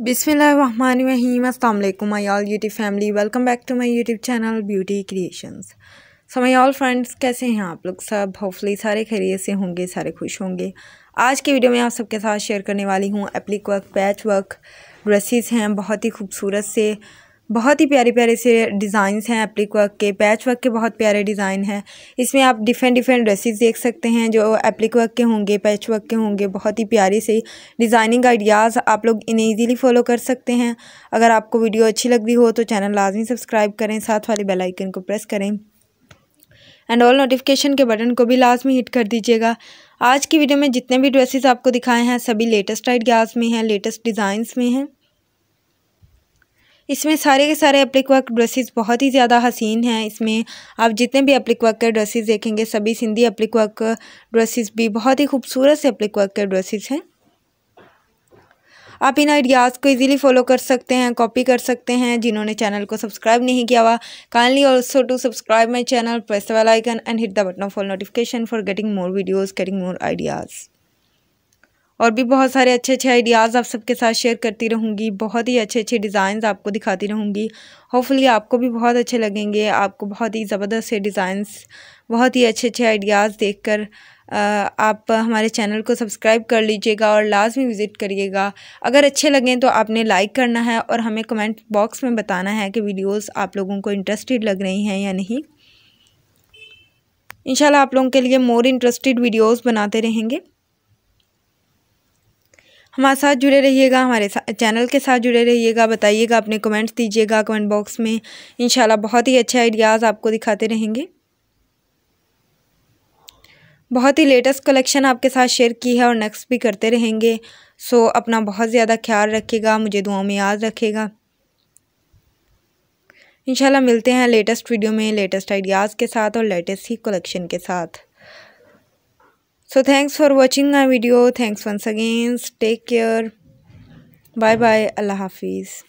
बिसमीम अल्लाम my all YouTube family welcome back to my YouTube channel beauty creations so my all friends कैसे हैं आप लोग सब होपफुली सारे खैरियत से होंगे सारे खुश होंगे आज के वीडियो में आप सबके साथ शेयर करने वाली हूँ applique work patch work dresses हैं बहुत ही खूबसूरत से बहुत ही प्यारे प्यारे से डिज़ाइंस हैं एप्लिक वर्क के पैच वर्क के बहुत प्यारे डिज़ाइन हैं इसमें आप डिफरेंट डिफरेंट ड्रेसेस देख सकते हैं जो एप्लिक वर्क के होंगे पैच वर्क के होंगे बहुत ही प्यारे से डिज़ाइनिंग आइडियाज़ आप लोग इन्हें ईजीली फॉलो कर सकते हैं अगर आपको वीडियो अच्छी लग हो तो चैनल लाजमी सब्सक्राइब करें साथ वाले बेलाइकन को प्रेस करें एंड ऑल नोटिफिकेशन के बटन को भी लाजमी हिट कर दीजिएगा आज की वीडियो में जितने भी ड्रेसेस आपको दिखाए हैं सभी लेटेस्ट आइडियाज़ में हैं लेटेस्ट डिज़ाइंस में हैं इसमें सारे के सारे अप्लिक वर्क ड्रेसेस बहुत ही ज़्यादा हसीन हैं इसमें आप जितने भी अप्लिक वर्क के ड्रेसेस देखेंगे सभी सिंधी अपलिक वर्क ड्रेसेस भी बहुत ही खूबसूरत से अप्लिक वर्क के ड्रेसेस हैं आप इन आइडियाज़ को इजीली फॉलो कर सकते हैं कॉपी कर सकते हैं जिन्होंने चैनल को सब्सक्राइब नहीं किया हुआ kindly also to subscribe my channel press the icon and hit the button for notification for getting more videos getting more ideas और भी बहुत सारे अच्छे अच्छे आइडियाज़ आप सबके साथ शेयर करती रहूँगी बहुत ही अच्छे अच्छे डिज़ाइंस आपको दिखाती रहूँगी होपफुली आपको भी बहुत अच्छे लगेंगे आपको बहुत ही ज़बरदस्त से डिज़ाइंस बहुत ही अच्छे अच्छे आइडियाज़ देखकर आप हमारे चैनल को सब्सक्राइब कर लीजिएगा और लाजमी विज़िट करिएगा अगर अच्छे लगें तो आपने लाइक करना है और हमें कमेंट बॉक्स में बताना है कि वीडियोज़ आप लोगों को इंटरेस्टेड लग रही हैं या नहीं इंशाल्लाह आप लोगों के लिए मोर इंटरेस्टेड वीडियोस बनाते रहेंगे हमारे साथ जुड़े रहिएगा हमारे चैनल के साथ जुड़े रहिएगा बताइएगा अपने कमेंट्स दीजिएगा कमेंट बॉक्स में इंशाल्लाह बहुत ही अच्छे आइडियाज़ आपको दिखाते रहेंगे बहुत ही लेटेस्ट कलेक्शन आपके साथ शेयर की है और नेक्स्ट भी करते रहेंगे सो अपना बहुत ज़्यादा ख्याल रखिएगा मुझे दुआओं में याद रखेगा इंशाल्लाह मिलते हैं लेटेस्ट वीडियो में लेटेस्ट आइडियाज़ के साथ और लेटेस्ट ही कलेक्शन के साथ so thanks for watching my video thanks once again take care bye bye allah hafiz